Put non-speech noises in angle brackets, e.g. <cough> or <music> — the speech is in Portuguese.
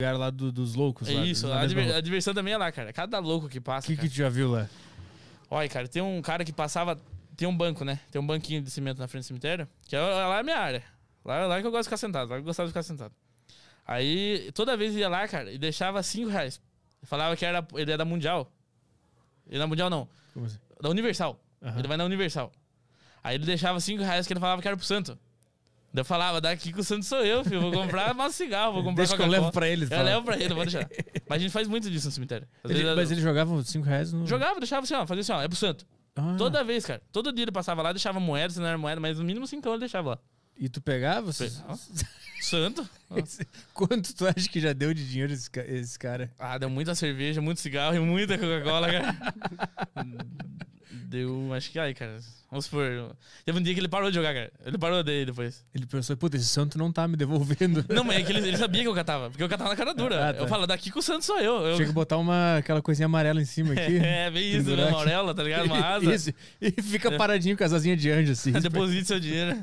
lugar lá do, dos loucos. É lá, isso, a, a, diversão também é lá, cara. Cada louco que passa. O que, que tu já viu lá? Olha, cara, tem um cara que passava. Tem um banco, né? Tem um banquinho de cimento na frente do cemitério. Que é, é lá é a minha área. Lá, lá que eu gosto de ficar sentado. Lá que eu gostava de ficar sentado. Aí, toda vez ia lá, cara, e deixava 5 reais. Falava que era, ele era é da Mundial. Ele é da Mundial não. Assim? Da Universal. Uhum. Ele vai na Universal. Aí ele deixava 5 reais que ele falava que era pro santo. Eu falava, daqui que o Santos sou eu, filho. Vou comprar mais cigarro, vou comprar Deixa que eu levo pra eles. Eu fala. levo pra ele, vou deixar. Mas a gente faz muito disso no cemitério. Ele, vezes, mas eu... ele jogava 5 reais no... Jogava, deixava assim, ó. Fazia assim, ó. É pro santo. Ah. Toda vez, cara. Todo dia ele passava lá, deixava moeda, se não era moeda, mas no mínimo 5 ele deixava lá. E tu pegava? Pe... Santo? Esse... Quanto tu acha que já deu de dinheiro esses esse cara? Ah, deu muita cerveja, muito cigarro e muita Coca-Cola, cara. <laughs> Deu, acho que, aí cara, vamos supor. Teve um dia que ele parou de jogar, cara. Ele parou daí depois. Ele pensou, puta, esse santo não tá me devolvendo. <laughs> Não, mas é que ele, ele sabia que eu catava, porque eu catava na cara dura. Ah, tá. Eu falo, daqui com o santo sou eu. eu... Chega a botar uma, aquela coisinha amarela em cima aqui. <laughs> é, bem isso, né? Amarela, tá ligado? Uma <laughs> asa. Isso. E fica é. paradinho com as asinhas de anjo, assim. deposite seu dinheiro.